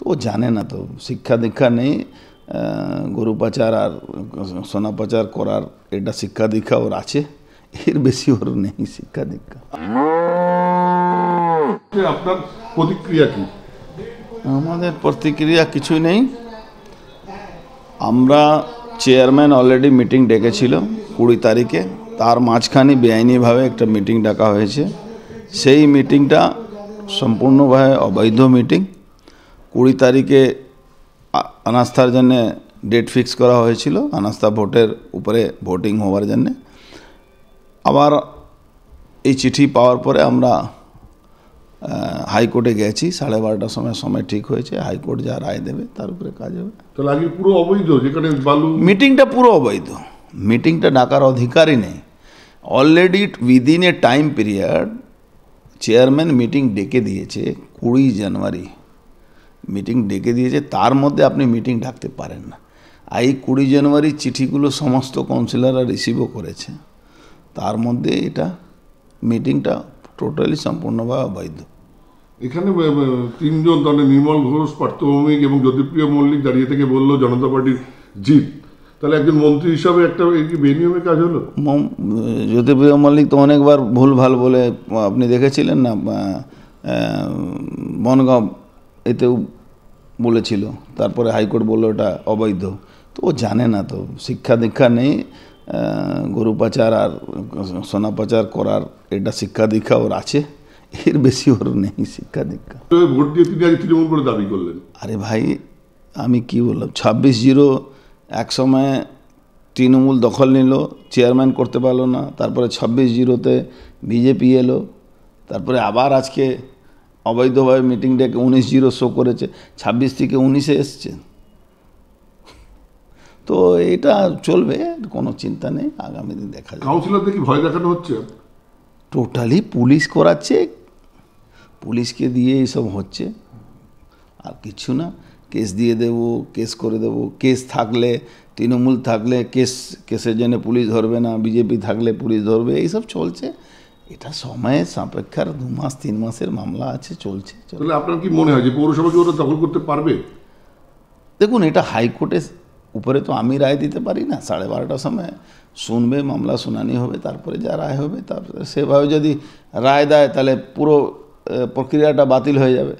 তো ও জানে না তো শিক্ষা দীক্ষা নেই গরু পাচার আর সোনা পাচার করার এটা শিক্ষা দীক্ষা ওর আছে এর বেশি ওর নেই শিক্ষা দীক্ষা আপনার প্রতিক্রিয়া কি আমাদের প্রতিক্রিয়া কিছুই নেই আমরা চেয়ারম্যান অলরেডি মিটিং ডেকেছিল কুড়ি তারিখে তার মাঝখানে বেআইনিভাবে একটা মিটিং ডাকা হয়েছে সেই মিটিংটা সম্পূর্ণভাবে অবৈধ মিটিং কুড়ি তারিখে আনাস্থার জন্যে ডেট ফিক্স করা হয়েছিল আনাস্থা ভোটের উপরে ভোটিং হওয়ার জন্যে আবার এই চিঠি পাওয়ার পরে আমরা হাইকোর্টে গেছি সাড়ে বারোটার সময় সময় ঠিক হয়েছে হাইকোর্ট যা রায় দেবে তার উপরে কাজ হবে আগে পুরো অবৈধ যেখানে মিটিংটা পুরো অবৈধ মিটিংটা ডাকার অধিকারই নেই already within a time period chairman meeting ডেকে দিয়েছে কুড়ি জানুয়ারি মিটিং ডেকে দিয়েছে তার মধ্যে আপনি মিটিং ডাকতে পারেন না এই কুড়ি জানুয়ারি চিঠিগুলো সমস্ত কাউন্সিলাররা রিসিভও করেছে তার মধ্যে এটা মিটিংটা টোটালি সম্পূর্ণভাবে অবৈধ এখানে তিনজন তাহলে নির্মল ঘোষ পার্থভৌমিক এবং জ্যোতিপ্রিয় মল্লিক দাঁড়িয়ে থেকে বললো জনতা পার্টির জিত তাহলে একজন মন্ত্রী হিসাবে একটা বেনিয়মের কাজ হলো জ্যোতিপ্রিয় মল্লিক তো অনেকবার ভুল ভাল বলে আপনি দেখেছিলেন না বনগাঁও এতেও বলেছিল তারপরে হাইকোর্ট বললো এটা অবৈধ তো ও জানে না তো শিক্ষা দীক্ষা নেই গরু পাচার আর সোনা পাচার করার এটা শিক্ষা দীক্ষা ওর আছে এর বেশি ওর নেই শিক্ষা দীক্ষা তৃণমূল করে দাবি করলেন আরে ভাই আমি কি বললাম ছাব্বিশ জিরো এক সময় তৃণমূল দখল নিল চেয়ারম্যান করতে পারলো না তারপরে ছাব্বিশ জিরোতে বিজেপি এলো তারপরে আবার আজকে অবৈধভাবে মিটিং ডেকে উনিশ জিরো শো করেছে ছাব্বিশ থেকে উনিশে এসছে তো এটা চলবে কোনো চিন্তা নেই আগামী দিন দেখা যাবে কাউন্সিলরদের কি ভয় দেখানো হচ্ছে টোটালি পুলিশ করাচ্ছে পুলিশকে দিয়ে এইসব হচ্ছে আর কিছু না কেস দিয়ে দেব কেস করে দেব কেস থাকলে তৃণমূল থাকলে কেস কেসের জন্য পুলিশ ধরবে না বিজেপি থাকলে পুলিশ ধরবে এইসব চলছে এটা সময়ে সাপেক্ষার দু মাস তিন মাসের মামলা আছে চলছে তাহলে আপনার কি মনে হয় যে পৌরসভাকে ওরা দখল করতে পারবে দেখুন এটা হাইকোর্টে উপরে তো আমি রায় দিতে পারি না সাড়ে বারোটার সময় শুনবে মামলা শুনানি হবে তারপরে যা রায় হবে তারপরে সেভাবে যদি রায় দেয় তাহলে পুরো প্রক্রিয়াটা বাতিল হয়ে যাবে